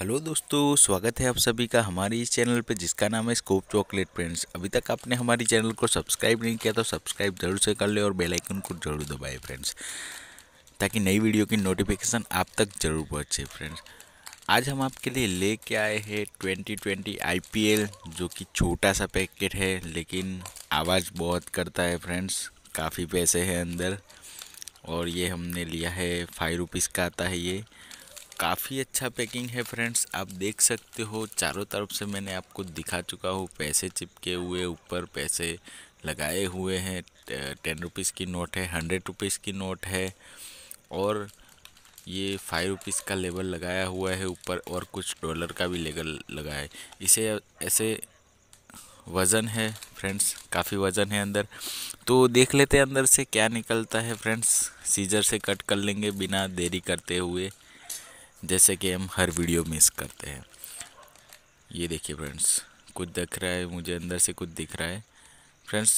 hello दोस्तों स्वागत है आप सभी का हमारे इस चैनल पे जिसका नाम है स्कोप चॉकलेट फ्रेंड्स अभी तक आपने हमारी चैनल को सब्सक्राइब नहीं किया तो सब्सक्राइब जरूर से कर ले और बेल आइकन को जरूर दबाए फ्रेंड्स ताकि नई वीडियो की नोटिफिकेशन आप तक जरूर पहुंचे फ्रेंड्स आज हम आपके लिए लेके आए हैं ट्वेंटी ट्वेंटी जो कि छोटा सा पैकेट है लेकिन आवाज़ बहुत करता है फ्रेंड्स काफ़ी पैसे हैं अंदर और ये हमने लिया है फाइव रुपीज़ का आता है ये काफ़ी अच्छा पैकिंग है फ्रेंड्स आप देख सकते हो चारों तरफ से मैंने आपको दिखा चुका हूँ पैसे चिपके हुए ऊपर पैसे लगाए हुए हैं टेन रुपीज़ की नोट है हंड्रेड रुपीज़ की नोट है और ये फाइव रुपीज़ का लेबल लगाया हुआ है ऊपर और कुछ डॉलर का भी लेबल लगा है इसे ऐसे वज़न है फ्रेंड्स काफ़ी वज़न है अंदर तो देख लेते हैं अंदर से क्या निकलता है फ्रेंड्स सीजर से कट कर लेंगे बिना देरी करते हुए जैसे कि हम हर वीडियो मिस करते हैं ये देखिए फ्रेंड्स कुछ दिख रहा है मुझे अंदर से कुछ दिख रहा है फ्रेंड्स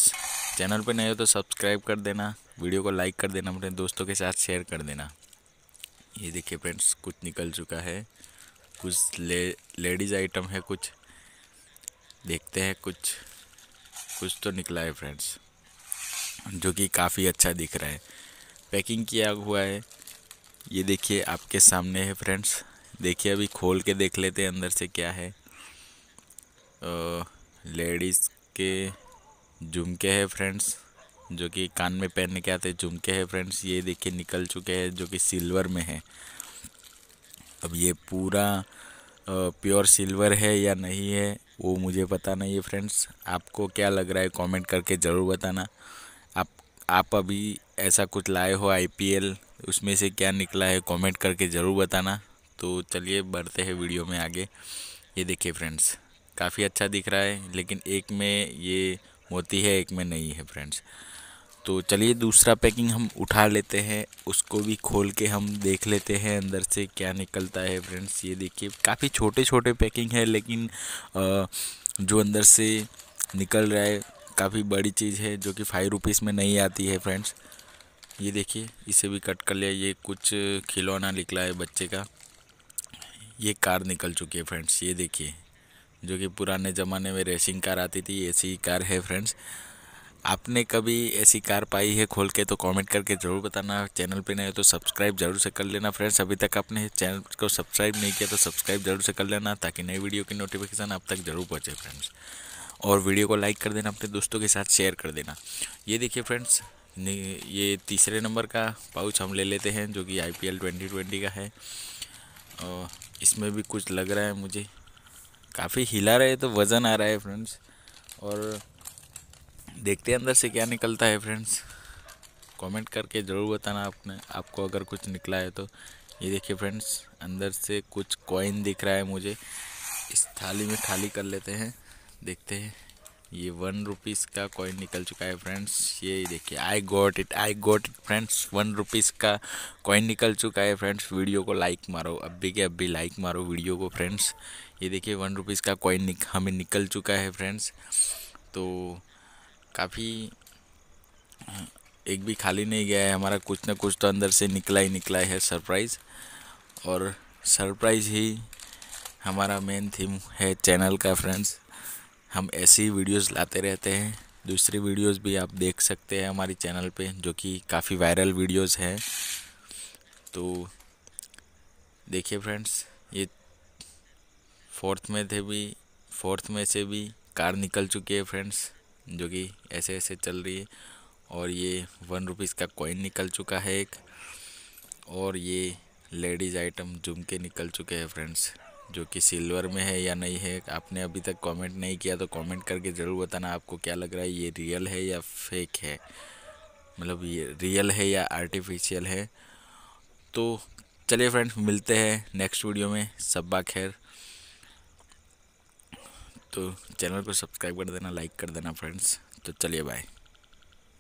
चैनल पर नए हो तो सब्सक्राइब कर देना वीडियो को लाइक कर देना अपने दोस्तों के साथ शेयर कर देना ये देखिए फ्रेंड्स कुछ निकल चुका है कुछ ले लेडीज़ आइटम है कुछ देखते हैं कुछ कुछ तो निकला है फ्रेंड्स जो कि काफ़ी अच्छा दिख रहा है पैकिंग किया हुआ है ये देखिए आपके सामने है फ्रेंड्स देखिए अभी खोल के देख लेते हैं अंदर से क्या है लेडीज़ के झुमके हैं फ्रेंड्स जो कि कान में पहनने के आते झुमके हैं फ्रेंड्स ये देखिए निकल चुके हैं जो कि सिल्वर में है अब ये पूरा प्योर सिल्वर है या नहीं है वो मुझे पता नहीं है फ्रेंड्स आपको क्या लग रहा है कमेंट करके ज़रूर बताना आप आप अभी ऐसा कुछ लाए हो आईपीएल उसमें से क्या निकला है कमेंट करके ज़रूर बताना तो चलिए बढ़ते हैं वीडियो में आगे ये देखिए फ्रेंड्स काफ़ी अच्छा दिख रहा है लेकिन एक में ये मोती है एक में नहीं है फ्रेंड्स तो चलिए दूसरा पैकिंग हम उठा लेते हैं उसको भी खोल के हम देख लेते हैं अंदर से क्या निकलता है फ्रेंड्स ये देखिए काफ़ी छोटे छोटे पैकिंग है लेकिन जो अंदर से निकल रहा है काफ़ी बड़ी चीज़ है जो कि फाइव रुपीज़ में नहीं आती है फ्रेंड्स ये देखिए इसे भी कट कर लिया ये कुछ खिलौना निकला है बच्चे का ये कार निकल चुकी है फ्रेंड्स ये देखिए जो कि पुराने ज़माने में रेसिंग कार आती थी ऐसी कार है फ्रेंड्स आपने कभी ऐसी कार पाई है खोल के तो कमेंट करके ज़रूर बताना चैनल पे नए हो तो सब्सक्राइब जरूर से कर लेना फ्रेंड्स अभी तक आपने चैनल को सब्सक्राइब नहीं किया तो सब्सक्राइब जरूर से कर लेना ताकि नई वीडियो की नोटिफिकेशन आप तक ज़रूर पहुँचे फ्रेंड्स और वीडियो को लाइक कर देना अपने दोस्तों के साथ शेयर कर देना ये देखिए फ्रेंड्स ये तीसरे नंबर का पाउच हम ले लेते हैं जो कि I P L twenty twenty का है और इसमें भी कुछ लग रहा है मुझे काफ़ी हिला रहे तो वज़न आ रहा है फ्रेंड्स और देखते हैं अंदर से क्या निकलता है फ्रेंड्स कमेंट करके ज़रूर बताना आपने आपको अगर कुछ निकला है तो ये देखिए फ्रेंड्स अंदर से कुछ कॉइन दिख रहा है मुझे इस थाली में खाली कर लेते हैं देखते हैं ये वन रुपीज़ का कॉइन निकल चुका है फ्रेंड्स ये देखिए I got it I got it friends one rupees का कॉइन निकल चुका है फ्रेंड्स वीडियो को लाइक मारो अभी के अभी लाइक मारो वीडियो को फ्रेंड्स ये देखिए वन रुपीज़ का कॉइन निक, हमें निकल चुका है फ्रेंड्स तो काफ़ी एक भी खाली नहीं गया है हमारा कुछ ना कुछ तो अंदर से निकला ही निकला है सरप्राइज़ और सरप्राइज़ ही हमारा मेन थीम है चैनल का फ्रेंड्स हम ऐसी वीडियोस लाते रहते हैं दूसरी वीडियोस भी आप देख सकते हैं हमारे चैनल पे जो कि काफ़ी वायरल वीडियोस हैं तो देखिए फ्रेंड्स ये फोर्थ में थे भी फोर्थ में से भी कार निकल चुकी है फ्रेंड्स जो कि ऐसे ऐसे चल रही है और ये वन रुपीज़ का कॉइन निकल चुका है एक और ये लेडीज़ आइटम जुम के निकल चुके हैं फ्रेंड्स जो कि सिल्वर में है या नहीं है आपने अभी तक कमेंट नहीं किया तो कमेंट करके ज़रूर बताना आपको क्या लग रहा है ये रियल है या फेक है मतलब ये रियल है या आर्टिफिशियल है तो चलिए फ्रेंड्स मिलते हैं नेक्स्ट वीडियो में सब्बा खैर तो चैनल को सब्सक्राइब कर देना लाइक कर देना फ्रेंड्स तो चलिए बाय